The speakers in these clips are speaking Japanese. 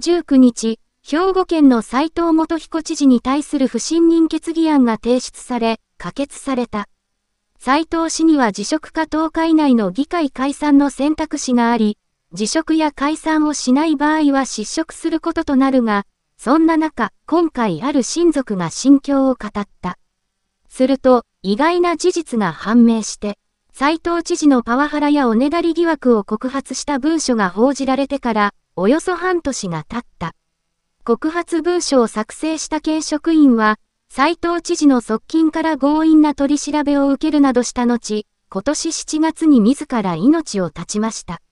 19日、兵庫県の斉藤元彦知事に対する不信任決議案が提出され、可決された。斉藤氏には辞職か10日以内の議会解散の選択肢があり、辞職や解散をしない場合は失職することとなるが、そんな中、今回ある親族が心境を語った。すると、意外な事実が判明して、斉藤知事のパワハラやおねだり疑惑を告発した文書が報じられてから、およそ半年が経った。告発文書を作成した県職員は、斉藤知事の側近から強引な取り調べを受けるなどした後、今年7月に自ら命を絶ちました。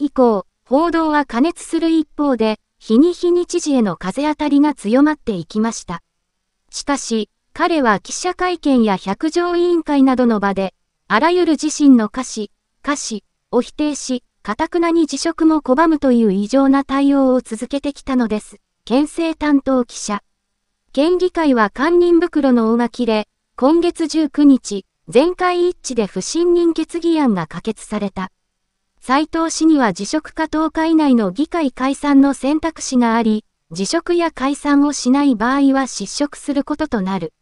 以降、報道は過熱する一方で、日に日に知事への風当たりが強まっていきました。しかし、彼は記者会見や百条委員会などの場で、あらゆる自身の歌詞、歌詞を否定し、かたくなに辞職も拒むという異常な対応を続けてきたのです。県政担当記者。県議会は堪忍袋の大垣で、今月19日、全会一致で不信任決議案が可決された。斉藤氏には辞職か10日以内の議会解散の選択肢があり、辞職や解散をしない場合は失職することとなる。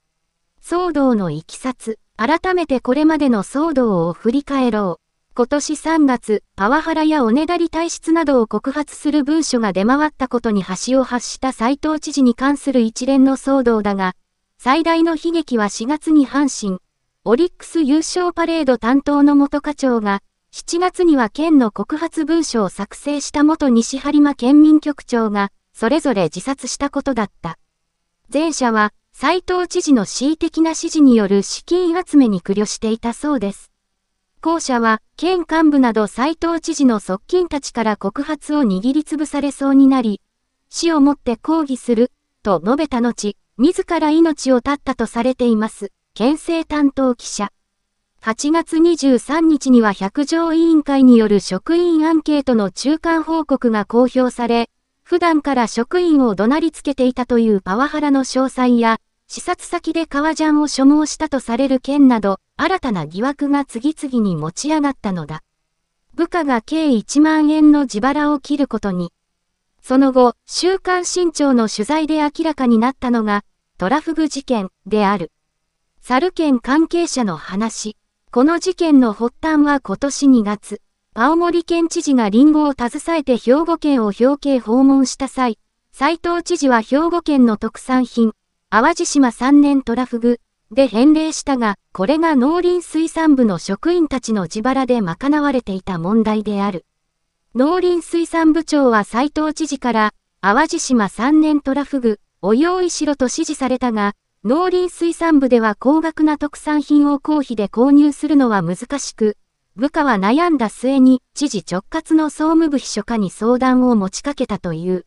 騒動のいきさつ、改めてこれまでの騒動を振り返ろう。今年3月、パワハラやおねだり体質などを告発する文書が出回ったことに端を発した斎藤知事に関する一連の騒動だが、最大の悲劇は4月に阪神、オリックス優勝パレード担当の元課長が、7月には県の告発文書を作成した元西播磨県民局長が、それぞれ自殺したことだった。前者は、斎藤知事の恣意的な指示による資金集めに苦慮していたそうです。校舎は、県幹部など斎藤知事の側近たちから告発を握りつぶされそうになり、死をもって抗議する、と述べた後、自ら命を絶ったとされています、県政担当記者。8月23日には百条委員会による職員アンケートの中間報告が公表され、普段から職員を怒鳴りつけていたというパワハラの詳細や、視察先で革ジャンを所望したとされる件など、新たな疑惑が次々に持ち上がったのだ。部下が計1万円の自腹を切ることに。その後、週刊新潮の取材で明らかになったのが、トラフグ事件である。サル県関係者の話。この事件の発端は今年2月、青森県知事がリンゴを携えて兵庫県を表敬訪問した際、斉藤知事は兵庫県の特産品、淡路島三年トラフグで返礼したが、これが農林水産部の職員たちの自腹で賄われていた問題である。農林水産部長は斉藤知事から、淡路島三年トラフグ、お用意しろと指示されたが、農林水産部では高額な特産品を公費で購入するのは難しく、部下は悩んだ末に知事直轄の総務部秘書課に相談を持ちかけたという。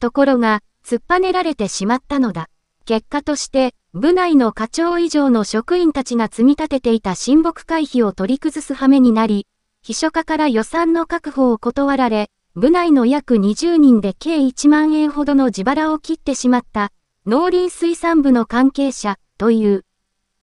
ところが、突っぱねられてしまったのだ。結果として、部内の課長以上の職員たちが積み立てていた親睦回避を取り崩す羽目になり、秘書課から予算の確保を断られ、部内の約20人で計1万円ほどの自腹を切ってしまった、農林水産部の関係者という。